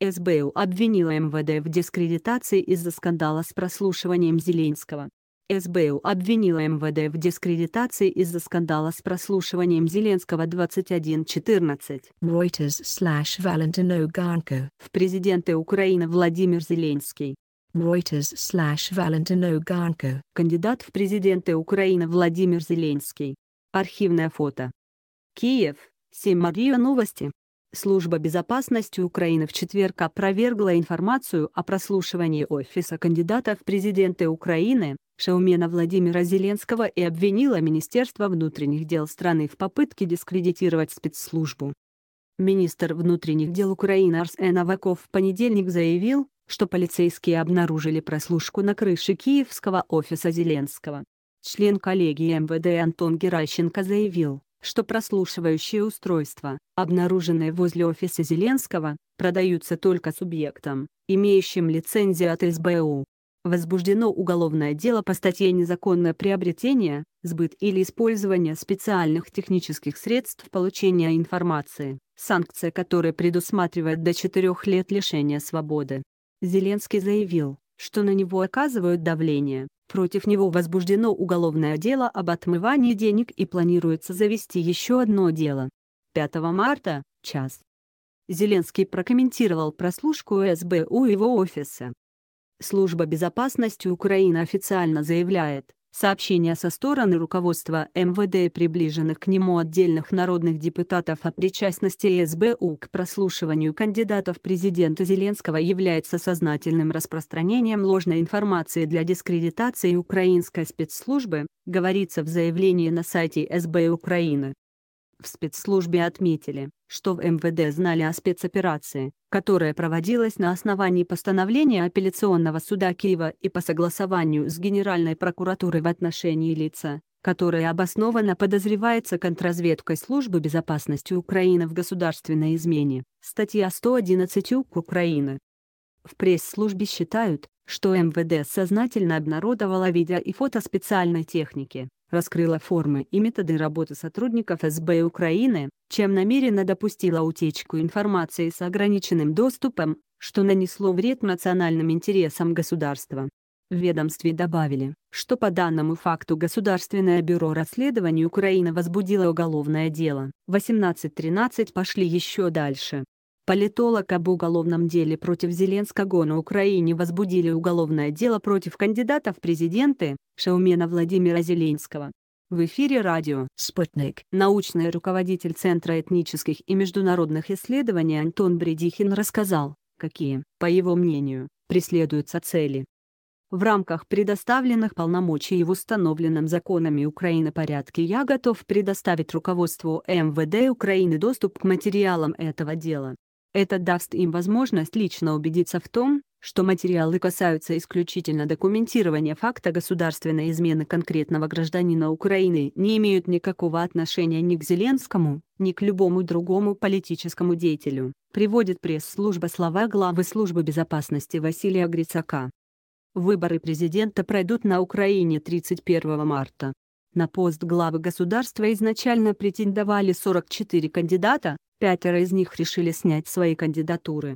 СБУ обвинила МВД в дискредитации из-за скандала с прослушиванием Зеленского. СБУ обвинила МВД в дискредитации из-за скандала с прослушиванием Зеленского 21.14. Reuters slash Valentin Oganko. В президенты Украины Владимир Зеленский. Reuters slash Valentin Oganko. Кандидат в президенты Украины Владимир Зеленский. Архивное фото. Киев. Семария новости. Служба безопасности Украины в четверг опровергла информацию о прослушивании офиса кандидата в президенты Украины, Шаумена Владимира Зеленского и обвинила Министерство внутренних дел страны в попытке дискредитировать спецслужбу. Министр внутренних дел Украины Арсен Аваков в понедельник заявил, что полицейские обнаружили прослушку на крыше киевского офиса Зеленского. Член коллегии МВД Антон Геращенко заявил, что прослушивающие устройства, обнаруженные возле офиса Зеленского, продаются только субъектам, имеющим лицензию от СБУ. Возбуждено уголовное дело по статье «Незаконное приобретение, сбыт или использование специальных технических средств получения информации», санкция которой предусматривает до 4 лет лишения свободы. Зеленский заявил, что на него оказывают давление, Против него возбуждено уголовное дело об отмывании денег и планируется завести еще одно дело. 5 марта, час. Зеленский прокомментировал прослушку СБУ его офиса. Служба безопасности Украины официально заявляет, Сообщения со стороны руководства МВД и приближенных к нему отдельных народных депутатов о причастности СБУ к прослушиванию кандидатов президента Зеленского является сознательным распространением ложной информации для дискредитации украинской спецслужбы, говорится в заявлении на сайте СБУ Украины. В спецслужбе отметили, что в МВД знали о спецоперации, которая проводилась на основании постановления апелляционного суда Киева и по согласованию с Генеральной прокуратурой в отношении лица, которое обоснованно подозревается контрразведкой Службы безопасности Украины в государственной измене, статья 111 УК Украины. В пресс-службе считают, что МВД сознательно обнародовало видео и фото специальной техники, раскрыла формы и методы работы сотрудников СБ Украины, чем намеренно допустила утечку информации с ограниченным доступом, что нанесло вред национальным интересам государства. В ведомстве добавили, что по данному факту Государственное бюро расследований Украины возбудило уголовное дело. 18.13 пошли еще дальше. Политолог об уголовном деле против Зеленского на Украине возбудили уголовное дело против кандидата в президенты Шаумена Владимира Зеленского. В эфире радио «Спутник». Научный руководитель Центра этнических и международных исследований Антон Бредихин рассказал, какие, по его мнению, преследуются цели. В рамках предоставленных полномочий и в установленном законами Украины порядке я готов предоставить руководству МВД Украины доступ к материалам этого дела. Это даст им возможность лично убедиться в том, что материалы касаются исключительно документирования факта государственной измены конкретного гражданина Украины, не имеют никакого отношения ни к Зеленскому, ни к любому другому политическому деятелю, приводит пресс-служба слова главы службы безопасности Василия Грицака. Выборы президента пройдут на Украине 31 марта. На пост главы государства изначально претендовали 44 кандидата, пятеро из них решили снять свои кандидатуры.